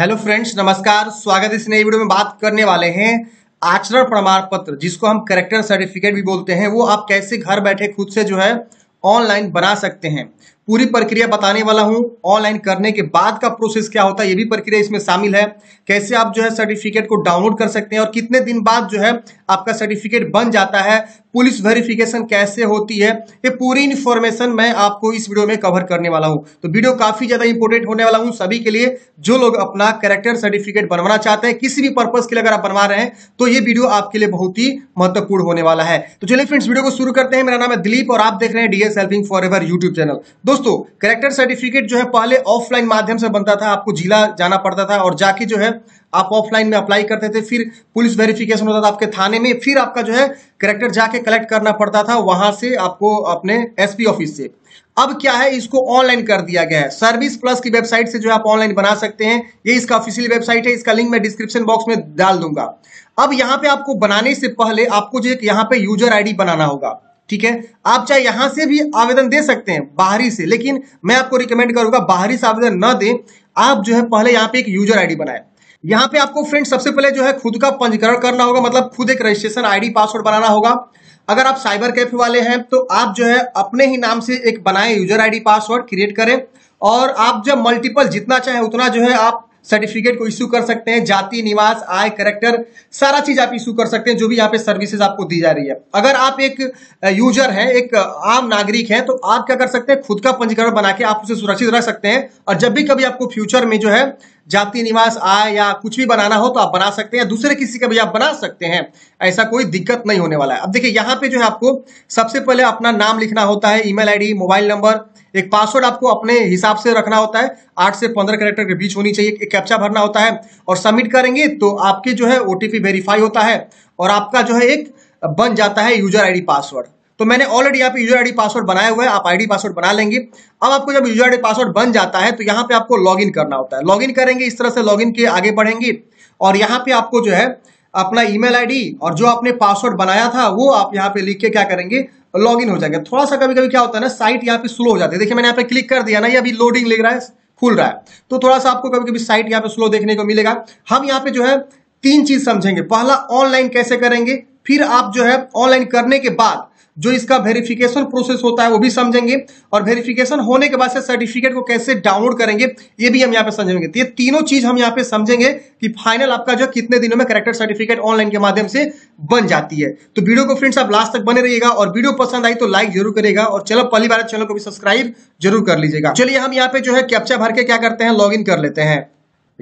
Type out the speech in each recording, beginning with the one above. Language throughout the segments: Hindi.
हेलो फ्रेंड्स नमस्कार स्वागत इस नई वीडियो में बात करने वाले हैं आचरण प्रमाण पत्र जिसको हम करेक्टर सर्टिफिकेट भी बोलते हैं वो आप कैसे घर बैठे खुद से जो है ऑनलाइन बना सकते हैं पूरी प्रक्रिया बताने वाला हूं ऑनलाइन करने के बाद का प्रोसेस क्या होता है ये भी प्रक्रिया इसमें शामिल है कैसे आप जो है सर्टिफिकेट को डाउनलोड कर सकते हैं और कितने दिन बाद जो है आपका सर्टिफिकेट बन जाता है पुलिस वेरिफिकेशन कैसे होती है ये पूरी इन्फॉर्मेशन मैं आपको इस वीडियो में कवर करने वाला हूं तो वीडियो काफी ज्यादा इंपोर्टेंट होने वाला हूं सभी के लिए जो लोग अपना करेक्टर सर्टिफिकेट बनवाना चाहते हैं किसी भी पर्पज के लिए अगर आप बनवा रहे हैं तो ये वीडियो आपके लिए बहुत ही महत्वपूर्ण होने वाला है तो चलिए फ्रेंड्स वीडियो को शुरू करते हैं मेरा नाम है दिलीप और आप देख रहे हैं DS helping forever YouTube channel दोस्तों करेक्टर सर्टिफिकेट जो है पहले ऑफलाइन माध्यम से बनता था आपको जिला जाना पड़ता था और जाके जो है आप ऑफलाइन में अप्लाई करते थे फिर पुलिस वेरिफिकेशन होता था आपके थाने में फिर आपका जो है करेक्टर जाके कलेक्ट करना पड़ता था वहां से आपको अपने एसपी ऑफिस से अब क्या है इसको ऑनलाइन कर दिया गया है सर्विस प्लस की वेबसाइट से जो आप ऑनलाइन बना सकते हैं ये इसका ऑफिशियल वेबसाइट है इसका लिंक मैं डिस्क्रिप्शन बॉक्स में डाल दूंगा अब यहां पे आपको बनाने से पहले आपको जो यहाँ पे यूजर आईडी बनाना होगा ठीक है आप चाहे यहां से भी आवेदन दे सकते हैं बाहरी से लेकिन मैं आपको रिकमेंड करूंगा बाहरी से आवेदन न दें आप जो है पहले यहाँ पे एक यूजर आईडी बनाए यहाँ पे आपको फ्रेंड सबसे पहले जो है खुद का पंजीकरण करना होगा मतलब खुद एक रजिस्ट्रेशन आईडी पासवर्ड बनाना होगा अगर आप साइबर कैफे वाले हैं तो आप जो है अपने ही नाम से एक बनाए यूजर आईडी पासवर्ड क्रिएट करें और आप जब मल्टीपल जितना चाहे उतना जो है आप सर्टिफिकेट को इश्यू कर सकते हैं जाति निवास आय करेक्टर सारा चीज आप इश्यू कर सकते हैं जो भी यहाँ पे सर्विसेज आपको दी जा रही है अगर आप एक यूजर हैं एक आम नागरिक हैं तो आप क्या कर सकते हैं खुद का पंजीकरण बना के आप उसे सुरक्षित रख सकते हैं और जब भी कभी आपको फ्यूचर में जो है जाति निवास आय या कुछ भी बनाना हो तो आप बना सकते हैं दूसरे किसी का भी आप बना सकते हैं ऐसा कोई दिक्कत नहीं होने वाला है अब देखिए यहाँ पे जो है आपको सबसे पहले अपना नाम लिखना होता है ईमेल आईडी मोबाइल नंबर एक पासवर्ड आपको अपने हिसाब से रखना होता है आठ से पंद्रह कैरेक्टर के बीच होनी चाहिए एक कैप्चा भरना होता है और सबमिट करेंगे तो आपके जो है ओ वेरीफाई होता है और आपका जो है एक बन जाता है यूजर आई पासवर्ड तो मैंने ऑलरेडी यहाँ पे यूजर आईडी पासवर्ड बनाया हुआ है आप आईडी पासवर्ड बना लेंगे अब आपको जब यूजर आईडी पासवर्ड बन जाता है तो यहाँ पे आपको लॉगिन करना होता है लॉगिन करेंगे इस तरह से लॉगिन के आगे बढ़ेंगे और यहाँ पे आपको जो है अपना ईमेल आईडी और जो आपने पासवर्ड बनाया था वो आप यहाँ पे लिख के क्या करेंगे लॉग हो जाएगा थोड़ा सा कभी कभी क्या होता है ना साइट यहाँ पे स्लो हो जाती है देखिए मैंने यहाँ पे क्लिक कर दिया ना ये अभी लोडिंग ले रहा है खुल रहा है तो थोड़ा सा आपको कभी कभी साइट यहाँ पे स्लो देखने को मिलेगा हम यहाँ पे जो है तीन चीज समझेंगे पहला ऑनलाइन कैसे करेंगे फिर आप जो है ऑनलाइन करने के बाद जो इसका वेरिफिकेशन प्रोसेस होता है वो भी समझेंगे और वेरिफिकेशन होने के बाद से सर्टिफिकेट को कैसे डाउनलोड करेंगे ये भी हम यहाँ पे समझेंगे तो ये तीनों चीज हम यहाँ पे समझेंगे कि फाइनल आपका जो कितने दिनों में करेक्टर सर्टिफिकेट ऑनलाइन के माध्यम से बन जाती है तो वीडियो को फ्रेंड्स आप लास्ट तक बने रहिएगा और वीडियो पसंद आई तो लाइक जरूर करेगा और चलो पहली बार चैनल को भी सब्सक्राइब जरूर कर लीजिएगा चलिए हम यहाँ पे जो है कैप्चा भर के क्या करते हैं लॉग कर लेते हैं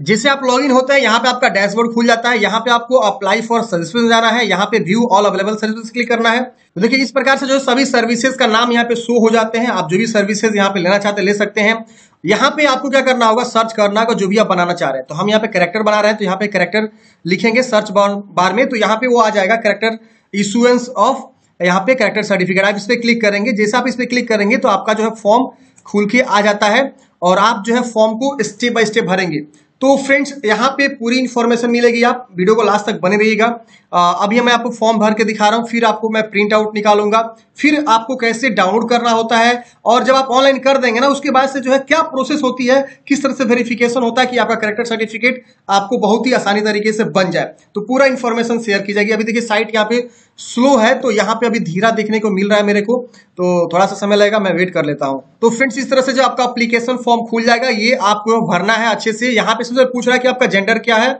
जिसे आप लॉग इन होते हैं यहाँ पे आपका डैशबोर्ड खुल जाता है यहाँ पे आपको अप्लाई फॉर सर्विस जाना है यहाँ पे view all available service click करना है तो देखिए इस प्रकार से जो सभी सर्विसेज का नाम यहाँ पे शो हो जाते हैं आप जो भी सर्विसेज यहाँ पे लेना चाहते हैं ले सकते हैं यहाँ पे आपको क्या करना होगा सर्च करना होगा जो भी आप बनाना चाह रहे हैं तो हम यहाँ पे करेक्टर बना रहे हैं तो यहाँ पे करेक्टर लिखेंगे सर्च बार में तो यहाँ पे वो आ जाएगा करेक्टर इशुएंस ऑफ यहाँ पे करेक्टर सर्टिफिकेट आप इस पर क्लिक करेंगे जैसे आप इस पर क्लिक करेंगे तो आपका जो है फॉर्म खुल के आ जाता है और आप जो है फॉर्म को स्टेप बाय स्टेप भरेंगे तो फ्रेंड्स यहाँ पे पूरी इन्फॉर्मेशन मिलेगी आप वीडियो को लास्ट तक बने रहिएगा अभी मैं आपको फॉर्म भर के दिखा रहा हूँ फिर आपको मैं प्रिंट आउट निकालूंगा फिर आपको कैसे डाउनलोड करना होता है और जब आप ऑनलाइन कर देंगे ना उसके बाद से जो है क्या प्रोसेस होती है किस तरह से वेरिफिकेशन होता है कि आपका करेक्टर सर्टिफिकेट आपको बहुत ही आसानी तरीके से बन जाए तो पूरा इन्फॉर्मेशन शेयर की जाएगी अभी देखिए साइट यहाँ पे स्लो है तो यहाँ पे अभी धीरा देखने को मिल रहा है मेरे को तो थोड़ा सा समय लगेगा मैं वेट कर लेता हूँ तो फ्रेंड्स इस तरह से जो आपका अप्लीकेशन फॉर्म खुल जाएगा ये आपको भरना है अच्छे से यहाँ पे सबसे पूछ रहा है कि आपका जेंडर क्या है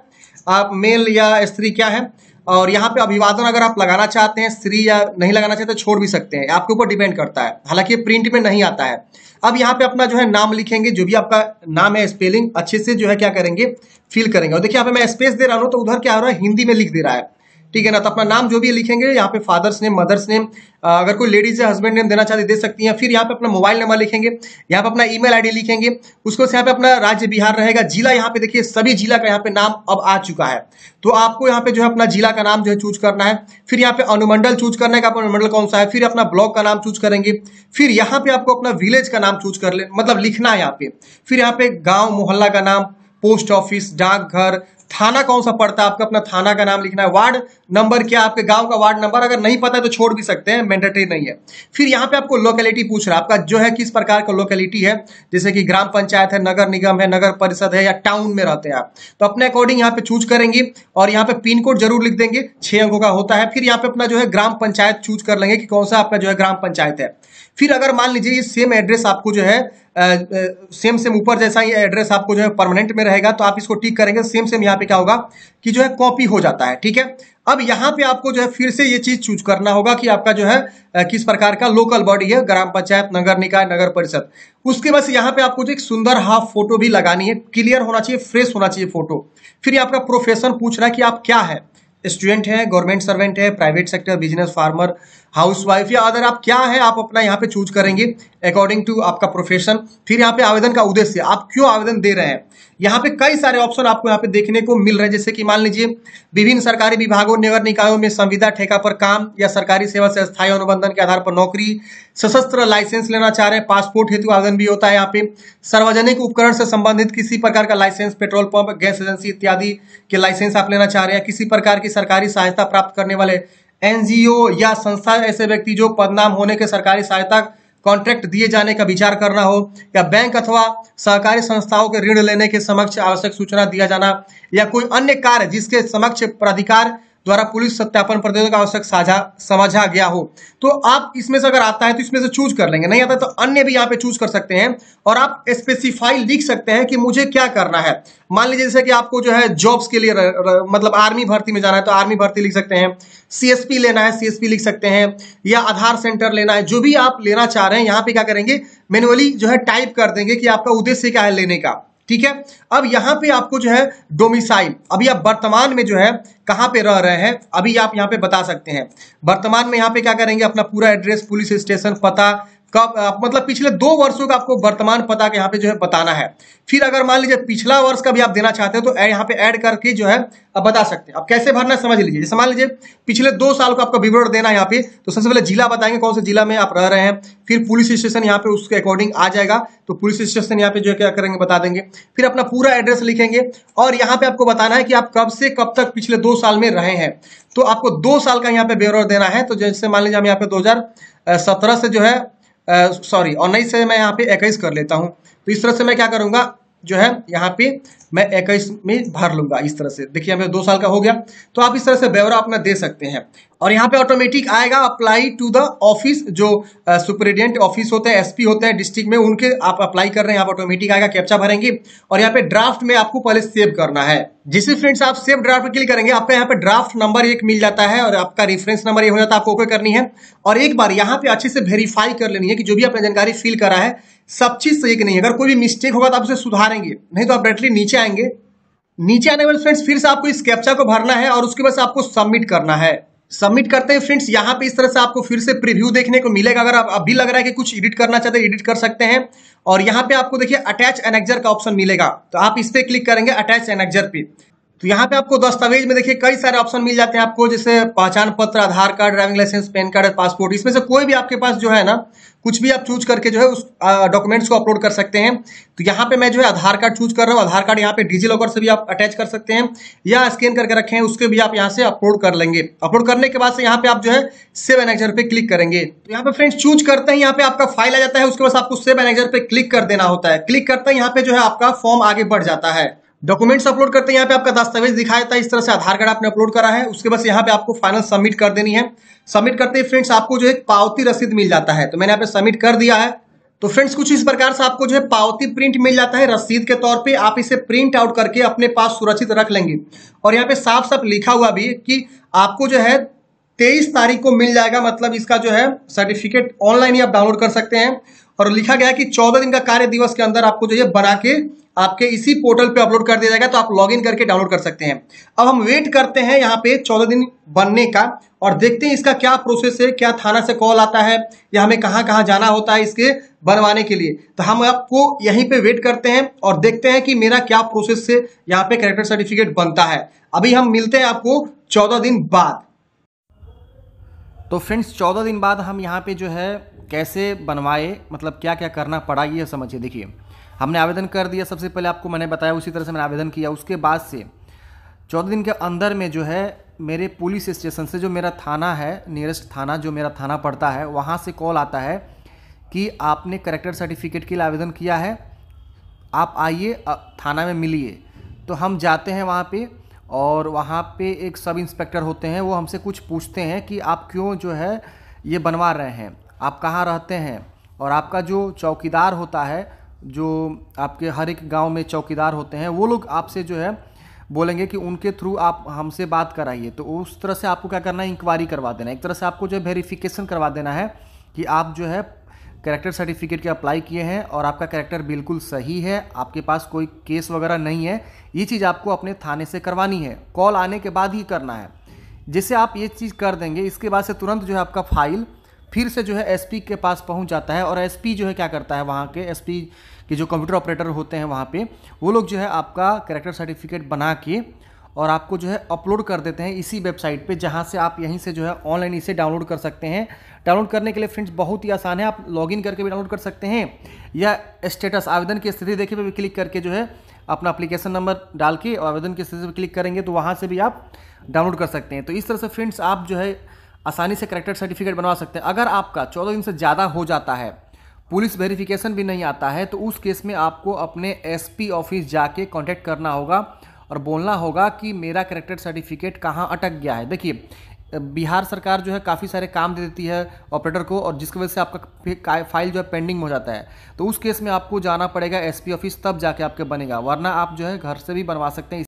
आप मेल या स्त्री क्या है और यहाँ पे अभिवादन अगर आप लगाना चाहते हैं स्त्री या नहीं लगाना चाहते तो छोड़ भी सकते हैं आपके ऊपर डिपेंड करता है हालांकि प्रिंट में नहीं आता है अब यहाँ पे अपना जो है नाम लिखेंगे जो भी आपका नाम है स्पेलिंग अच्छे से जो है क्या करेंगे फिल करेंगे और देखिए यहाँ पे मैं स्पेस दे रहा हूँ तो उधर क्या हो रहा है हिंदी में लिख दे रहा है ठीक है ना तो अपना नाम जो भी लिखेंगे यहाँ पे फादर्स नेम मदर्स नेम अगर कोई लेडीज है हस्बैंड नेम देना चाहते दे सकती हैं फिर यहाँ पे अपना मोबाइल नंबर लिखेंगे यहाँ पे अपना ईमेल आईडी लिखेंगे उसको यहाँ पे अपना राज्य बिहार रहेगा जिला यहाँ पे देखिए सभी जिला का यहाँ पे नाम अब आ चुका है तो आपको यहाँ पे जो है अपना जिला का नाम जो है चूज करना है फिर यहाँ पे अनुमंडल चूज करना है अनुमंडल कौन सा है फिर अपना ब्लॉक का नाम चूज करेंगे फिर यहाँ पे आपको अपना विलेज का नाम चूज कर ले मतलब लिखना है यहाँ पे फिर यहाँ पे गाँव मोहल्ला का नाम पोस्ट ऑफिस डाकघर थाना कौन सा पड़ता है आपका अपना थाना का नाम लिखना है वार्ड नंबर क्या आपके गांव का वार्ड नंबर अगर नहीं पता है तो छोड़ भी सकते हैं मैंडेटरी नहीं है फिर यहाँ पे आपको लोकेलिटी पूछ रहा है आपका जो है किस प्रकार का लोकेलिटी है जैसे कि ग्राम पंचायत है नगर निगम है नगर परिषद है या टाउन में रहते हैं आप तो अपने अकॉर्डिंग यहाँ पे चूज करेंगे और यहाँ पे पिन कोड जरूर लिख देंगे छह अंकों का होता है फिर यहाँ पे अपना जो है ग्राम पंचायत चूज कर लेंगे कि कौन सा आपका जो है ग्राम पंचायत है फिर अगर मान लीजिए ये सेम एड्रेस आपको जो है सेम सेम ऊपर जैसा ये एड्रेस आपको जो है परमानेंट में रहेगा तो आप इसको टिक करेंगे सेम सेम यहाँ पे क्या होगा कि जो है कॉपी हो जाता है ठीक है अब यहाँ पे आपको जो है फिर से ये चीज चूज करना होगा कि आपका जो है किस प्रकार का लोकल बॉडी है ग्राम पंचायत नगर निकाय नगर परिषद उसके बाद यहाँ पे आपको जो एक सुंदर हाफ फोटो भी लगानी है क्लियर होना चाहिए फ्रेश होना चाहिए फोटो फिर ये आपका प्रोफेशन पूछ रहा है कि आप क्या है स्टूडेंट है गवर्नमेंट सर्वेंट है private sector business farmer housewife या अदर आप क्या है आप अपना यहाँ पे चूज करेंगे अकॉर्डिंग टू आपका प्रोफेशन फिर यहाँ पे आवेदन का उद्देश्य आप क्यों आवेदन दे रहे हैं यहाँ पे कई सारे ऑप्शन आपको यहाँ पे देखने को मिल रहे हैं जैसे कि मान लीजिए विभिन्न सरकारी विभागों नगर निकायों में संविदा ठेका पर काम या सरकारी सेवा से स्थायी अनुबंधन के आधार पर नौकरी सशस्त्र लाइसेंस लेना चाह रहे हैं पासपोर्ट हेतु आवेदन भी होता है यहाँ पे सार्वजनिक उपकरण से संबंधित किसी प्रकार का licence petrol pump gas agency इत्यादि के लाइसेंस आप लेना चाह रहे हैं किसी प्रकार की सरकारी सहायता प्राप्त करने वाले एनजीओ या संस्था ऐसे व्यक्ति जो पदनाम होने के सरकारी सहायता कॉन्ट्रैक्ट दिए जाने का विचार करना हो या बैंक अथवा सहकारी संस्थाओं के ऋण लेने के समक्ष आवश्यक सूचना दिया जाना या कोई अन्य कार्य जिसके समक्ष प्राधिकार द्वारा पुलिस सत्यापन प्रतिरोध का आवश्यक साझा समझा गया हो तो आप इसमें से अगर आता है तो इसमें से चूज कर लेंगे नहीं आता तो अन्य भी यहाँ पे चूज कर सकते हैं और आप स्पेसिफाई लिख सकते हैं कि मुझे क्या करना है मान लीजिए जैसे कि आपको जो है जॉब्स के लिए र, र, मतलब आर्मी भर्ती में जाना है तो आर्मी भर्ती लिख सकते हैं सीएसपी लेना है सीएसपी लिख सकते हैं या आधार सेंटर लेना है जो भी आप लेना चाह रहे हैं यहाँ पे क्या करेंगे मैनुअली जो है टाइप कर देंगे कि आपका उद्देश्य क्या है लेने का ठीक है अब यहां पे आपको जो है डोमिसाइल अभी आप वर्तमान में जो है कहां पे रह रहे हैं अभी आप यहां पे बता सकते हैं वर्तमान में यहां पे क्या करेंगे अपना पूरा एड्रेस पुलिस स्टेशन पता का मतलब पिछले दो वर्षों का आपको वर्तमान पता के यहाँ पे जो है बताना है फिर अगर मान लीजिए पिछला वर्ष का भी आप देना चाहते हैं तो यहाँ पे ऐड करके जो है आप बता सकते हैं अब कैसे भरना है समझ लीजिए जैसे मान लीजिए पिछले दो साल को आपका विवरण देना है यहाँ पे तो सबसे पहले जिला बताएंगे कौन से जिला में आप रह रहे हैं फिर पुलिस स्टेशन यहाँ पे उसके अकॉर्डिंग आ जाएगा तो पुलिस स्टेशन यहाँ पे जो है क्या करेंगे बता देंगे फिर अपना पूरा एड्रेस लिखेंगे और यहाँ पे आपको बताना है कि आप कब से कब तक पिछले दो साल में रहे हैं तो आपको दो साल का यहाँ पे विवरण देना है तो जैसे मान लीजिए हम यहाँ पे दो से जो है सॉरी उन्नीस से मैं यहाँ पे इक्कीस कर लेता हूँ तो इस तरह से मैं क्या करूँगा जो है यहाँ पे मैं इक्कीस में भर लूंगा इस तरह से देखिए हमें दो साल का हो गया तो आप इस तरह से ब्यौरा अपना दे सकते हैं और यहाँ पे ऑटोमेटिक आएगा अप्लाई टू द ऑफिस जो सुपरिटेंडेंट ऑफिस होते हैं एसपी होते हैं डिस्ट्रिक्ट में उनके आप अप्लाई कर रहे हैं आप ऑटोमेटिक आएगा कैप्चा भरेंगे और यहाँ पे ड्राफ्ट में आपको पहले सेव करना है जिसे फ्रेंड्स आप सेव ड्राफ्ट पर क्लिक करेंगे आपका यहाँ पे ड्राफ्ट नंबर एक मिल जाता है और आपका रेफरेंस नंबर ये हो जाता है आपको ओके करनी है और एक बार यहाँ पे अच्छे से वेरीफाई कर लेनी है कि जो भी आपने जानकारी फिल करा है सब चीज़ सही नहीं नहीं अगर कोई भी मिस्टेक होगा तो आप उसे सुधारेंगे नहीं तो आप डायरेक्टली नीचे आएंगे नीचे आने वाले फ्रेंड्स फिर से आपको इस कैप्चा को भरना है और उसके बाद आपको सबमिट करना है सबमिट करते हैं फ्रेंड्स यहाँ पे इस तरह से आपको फिर से प्रीव्यू देखने को मिलेगा अगर आप अभी लग रहा है कि कुछ एडिट करना चाहते हैं एडिट कर सकते हैं और यहाँ पे आपको देखिए अटैच एनेक्जर का ऑप्शन मिलेगा तो आप इस पर क्लिक करेंगे अटैच एनेक्जर पे तो यहाँ पे आपको दस्तावेज में देखिए कई सारे ऑप्शन मिल जाते हैं आपको जैसे पहचान पत्र Aadhaar card driving licence PAN card passport इसमें से कोई भी आपके पास जो है ना कुछ भी आप चूज करके जो है उस डॉक्यूमेंट्स को अपलोड कर सकते हैं तो यहाँ पे मैं जो है आधार कार्ड चूज कर रहा हूँ आधार कार्ड यहाँ पे डिजी लॉकर से भी आप अटैच कर सकते हैं या स्कैन करके रखे हैं उसके भी आप यहाँ से अपलोड कर लेंगे अपलोड करने के बाद से यहाँ पे आप जो है सेव एनेक्जर पे क्लिक करेंगे तो यहाँ पे फ्रेंड्स चूज करते हैं यहाँ पे आपका फाइल आ जाता है उसके बाद आपको सेव एनेक्जर पे क्लिक कर देना होता है क्लिक करते हैं यहाँ पे जो है आपका फॉर्म आगे बढ़ जाता है डॉक्यूमेंट्स अपलोड करते हैं यहाँ पे आपका दस्तावेज दिखाया था इस तरह से आधार कार्ड आपने अपलोड करा है उसके बस यहाँ पे आपको फाइनल सबमिट कर देनी है सबमिट करते ही फ्रेंड्स आपको जो है पावती रसीद मिल जाता है तो मैंने यहाँ पे सबमिट कर दिया है तो फ्रेंड्स कुछ इस प्रकार से आपको जो है पावती प्रिंट मिल जाता है रसीद के तौर पर आप इसे प्रिंट आउट करके अपने पास सुरक्षित रख लेंगे और यहाँ पे साफ साफ लिखा हुआ भी कि आपको जो है तेईस तारीख को मिल जाएगा मतलब इसका जो है सर्टिफिकेट ऑनलाइन ही आप डाउनलोड कर सकते हैं और लिखा गया कि चौदह दिन का कार्य दिवस के अंदर आपको जो है बना के आपके इसी पोर्टल पे अपलोड कर दिया जाएगा तो आप लॉगिन करके डाउनलोड कर सकते हैं अब हम वेट करते हैं यहाँ पे चौदह दिन बनने का और देखते हैं इसका क्या प्रोसेस है क्या थाना से कॉल आता है या हमें कहाँ कहाँ जाना होता है इसके बनवाने के लिए तो हम आपको यहीं पे वेट करते हैं और देखते हैं कि मेरा क्या प्रोसेस से यहाँ पे करेक्टर सर्टिफिकेट बनता है अभी हम मिलते हैं आपको चौदह दिन बाद तो फ्रेंड्स चौदह दिन बाद हम यहाँ पे जो है कैसे बनवाए मतलब क्या क्या करना पड़ा ये समझिए देखिए हमने आवेदन कर दिया सबसे पहले आपको मैंने बताया उसी तरह से मैंने आवेदन किया उसके बाद से चौदह दिन के अंदर में जो है मेरे पुलिस स्टेशन से जो मेरा थाना है नियरेस्ट थाना जो मेरा थाना पड़ता है वहाँ से कॉल आता है कि आपने करेक्टर सर्टिफिकेट के लिए आवेदन किया है आप आइए थाना में मिलिए तो हम जाते हैं वहाँ पे और वहाँ पे एक सब इंस्पेक्टर होते हैं वो हमसे कुछ पूछते हैं कि आप क्यों जो है ये बनवा रहे हैं आप कहाँ रहते हैं और आपका जो चौकीदार होता है जो आपके हर एक गांव में चौकीदार होते हैं वो लोग आपसे जो है बोलेंगे कि उनके थ्रू आप हमसे बात कराइए तो उस तरह से आपको क्या करना है इंक्वायरी करवा देना है एक तरह से आपको जो है वेरीफिकेशन करवा देना है कि आप जो है करेक्टर सर्टिफिकेट के अप्लाई किए हैं और आपका करेक्टर बिल्कुल सही है आपके पास कोई केस वगैरह नहीं है ये चीज़ आपको अपने थाने से करवानी है कॉल आने के बाद ही करना है जिससे आप ये चीज़ कर देंगे इसके बाद से तुरंत जो है आपका फाइल फिर से जो है एसपी के पास पहुंच जाता है और एसपी जो है क्या करता है वहाँ के एसपी के जो कंप्यूटर ऑपरेटर होते हैं वहाँ पे वो लोग जो है आपका करेक्टर सर्टिफिकेट बना के और आपको जो है अपलोड कर देते हैं इसी वेबसाइट पे जहाँ से आप यहीं से जो है ऑनलाइन इसे डाउनलोड कर सकते हैं डाउनलोड करने के लिए फ्रेंड्स बहुत ही आसान है आप लॉगिन करके भी डाउनलोड कर सकते हैं या स्टेटस आवेदन की स्थिति देखे पे भी क्लिक करके जो है अपना अप्लीकेशन नंबर डाल के आवेदन की स्थिति पर क्लिक करेंगे तो वहाँ से भी आप डाउनलोड कर सकते हैं तो इस तरह से फ्रेंड्स आप जो है आसानी से करेक्टर सर्टिफिकेट बनवा सकते हैं अगर आपका चौदह दिन से ज़्यादा हो जाता है पुलिस वेरिफिकेशन भी नहीं आता है तो उस केस में आपको अपने एसपी ऑफिस जाके कांटेक्ट करना होगा और बोलना होगा कि मेरा करेक्टर सर्टिफिकेट कहाँ अटक गया है देखिए बिहार सरकार जो है काफ़ी सारे काम दे देती है ऑपरेटर को और जिसकी वजह से आपका फाइल जो है पेंडिंग हो जाता है तो उस केस में आपको जाना पड़ेगा एसपी ऑफिस तब जाके आपके बनेगा वरना आप जो है घर से भी बनवा सकते हैं